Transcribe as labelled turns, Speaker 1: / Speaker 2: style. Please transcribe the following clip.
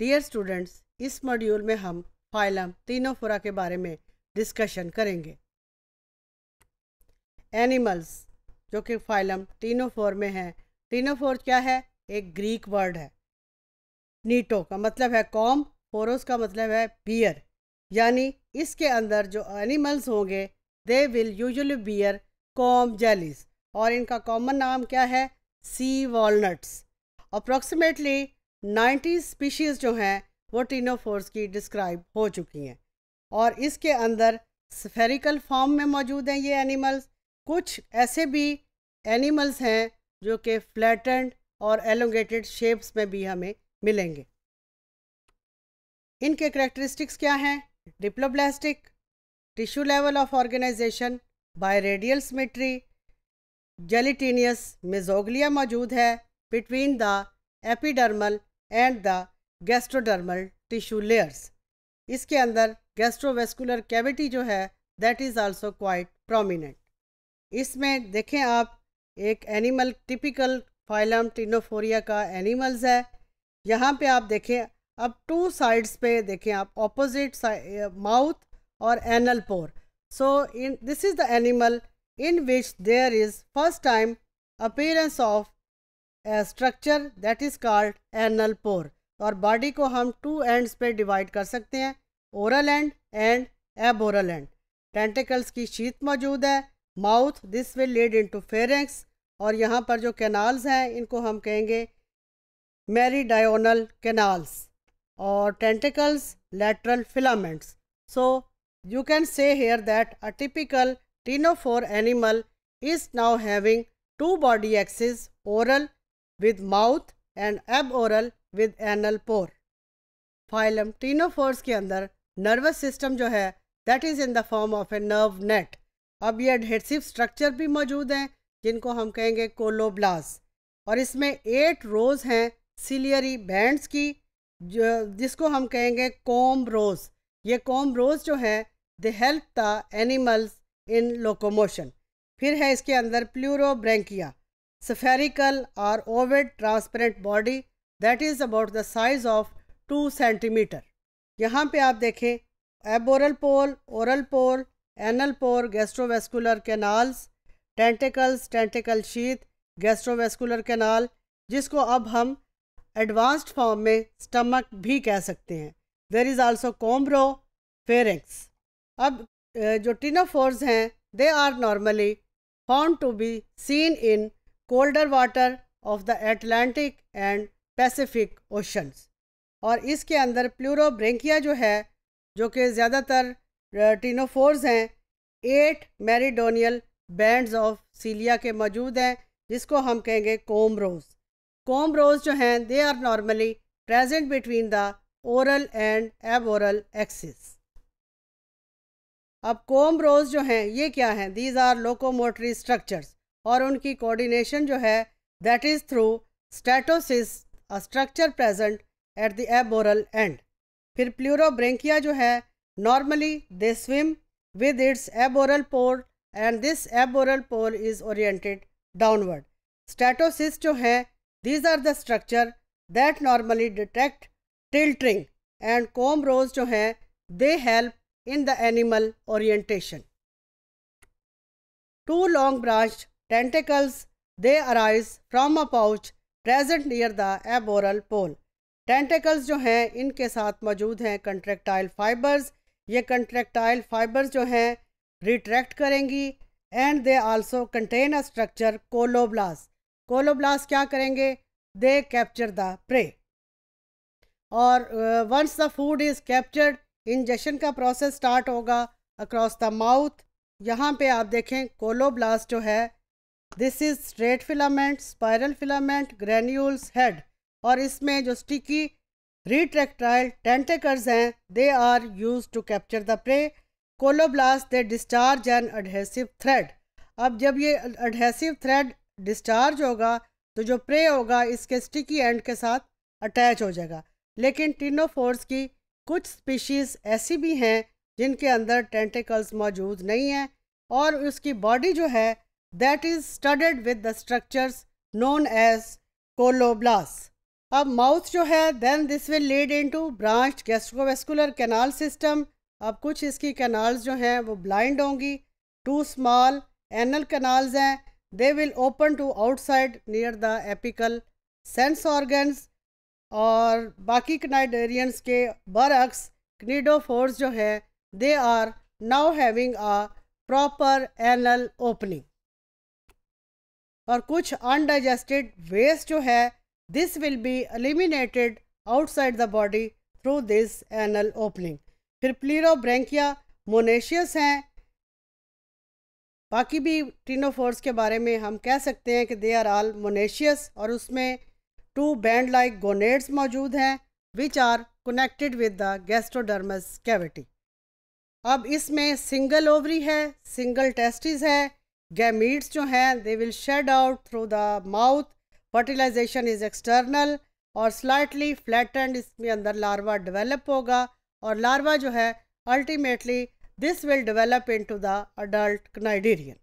Speaker 1: Dear students इस module में हम फाइलम तीनोफोरा के बारे में डिस्कशन करेंगे एनिमल्स जो कि फाइलम तीनोफोर में है तीनोफोर क्या है एक ग्रीक वर्ड है नीटो का मतलब है कॉम फोरोस का मतलब है बियर यानी इसके अंदर जो एनिमल्स होंगे they will usually bear comb jellies और इनका कॉमन नाम क्या है sea walnuts approximately ninety species जो हैं वो टीनोफोर्स की डिस्क्राइब हो चुकी हैं और इसके अंदर स्फेरिकल फॉर्म में मौजूद हैं ये एनिमल्स कुछ ऐसे भी एनिमल्स हैं जो कि फ्लैटेंड और एलोंगेटेड शेप्स में भी हमें मिलेंगे इनके करेक्टरिस्टिक्स क्या हैं diploblastic tissue level of organisation biradial symmetry gelatinous mesoglea मौजूद है between the epidermal and the gastrodermal tissue layers इसके अंदर गैस्ट्रोवेस्कुलर कैविटी जो है that is also quite prominent इसमें देखें आप एक एनिमल टिपिकल फाइलम टिनोफोरिया का एनिमल्स है यहाँ पे आप देखें अब टू साइड्स पे देखें आप ऑपोजिट माउथ और anal pore so in this is the animal in which there is first time appearance of structure that is called anal pore और बॉडी को हम टू एंड्स पे डिवाइड कर सकते हैं oral end and aboral end tentacles की sheath मौजूद है mouth this will lead into pharynx और यहाँ पर जो कैनाल्स हैं इनको हम कहेंगे मेरीडायोनल कैनाल्स और tentacles lateral filaments so you can say that a typical typical tenophore animal is now having two body axes, oral with mouth and aboral with anal pore phylum ctenophores के अंदर nervous system जो है that is in the form of a nerve net अब ये adhesive structure भी मौजूद हैं जिनको हम कहेंगे कोलोब्लास और इसमें एट रोज हैं सिलियरी बैंड्स की जो जिसको हम कहेंगे कोम रोज ये कोम रोज जो है they help the animals in locomotion फिर है इसके अंदर प्लूरोब्रेंकिया spherical or ovid transparent body that is about the size of 2 centimeter. यहाँ पे आप देखें aboral pole oral pole anal pore gastrovascular canals tentacles tentacle sheath gastrovascular canal जिसको अब हम एडवांस्ड फॉर्म में स्टमक भी कह सकते हैं there is also comb row pharynx अब जो टिनोफोर्स हैं they are normally found to be seen in colder water of the Atlantic and Pacific oceans और इसके अंदर प्लूरोब्रेंकिया जो है जो कि ज़्यादातर टीनोफोर्स हैं eight meridional bands of cilia के मौजूद हैं जिसको हम कहेंगे कोमरोज कोमरोज जो हैं they are normally present between the oral and aboral axis अब कोमरोज जो हैं ये क्या हैं दीज आर लोकोमोटरी स्ट्रक्चर्स और उनकी कोऑर्डिनेशन जो है that is through statocyst a structure present at the aboral end फिर प्लूरोब्रेंकिया जो है normally they swim with its aboral pole and this aboral pole is oriented downward statocyst जो हैं these are the structure that normally detect tilting and comb rows जो हैं they help in the animal orientation two long branch tentacles, they arise from a pouch present near the aboral pole. Tentacles जो हैं इनके साथ मौजूद हैं contractile fibres ये contractile fibres जो हैं रिट्रैक्ट करेंगी and they also contain a structure colloblast colloblast क्या करेंगे दे कैप्चर the prey और once the food is captured injection का प्रोसेस स्टार्ट होगा अक्रॉस द माउथ यहाँ पे आप देखें कोलोब्लास्ट जो है this is straight filament spiral filament granules head और इसमें जो स्टिकी रिट्रेक्ट्राइल टेंटेकर्स हैं they are used to capture the prey colloblast they discharge an adhesive thread अब जब ये एडहेसिव थ्रेड डिस्चार्ज होगा तो जो प्रे होगा इसके स्टिकी एंड के साथ अटैच हो जाएगा लेकिन टिनोफोर्स की कुछ स्पीशीज़ ऐसी भी हैं जिनके अंदर टेंटिकल्स मौजूद नहीं हैं और उसकी बॉडी जो है that is studded with the structures known as colloblast अब माउथ जो है then this will lead in to branch gastrovascular canal system अब कुछ इसकी कैनाल्स जो हैं वो ब्लाइंड होंगी टू स्मॉल एनल कैनाल्स हैं they will open to outside near the apical sense organs और बाकी कनाइडेरियंस के बरअक्स क्नीडोफोर्स जो हैं they are now having a proper anal opening और कुछ अनडाइजेस्टेड वेस्ट जो है this will be eliminated outside the body through this anal opening फिर ब्रेंकिया मोनेशियस हैं बाकी भी टीनोफोर्स के बारे में हम कह सकते हैं कि दे आर आल मोनेशियस और उसमें टू बैंड लाइक गोनेड्स मौजूद हैं which are connected with the gastrodermis cavity अब इसमें सिंगल ओवरी है सिंगल टेस्टिस है गैमीट्स जो हैं they will shed out through the mouth fertilisation is external और स्लाइटली फ्लैटेंड इसमें अंदर लार्वा डेवलप होगा और लार्वा जो है ultimately this will develop into the adult कनाइडेरियन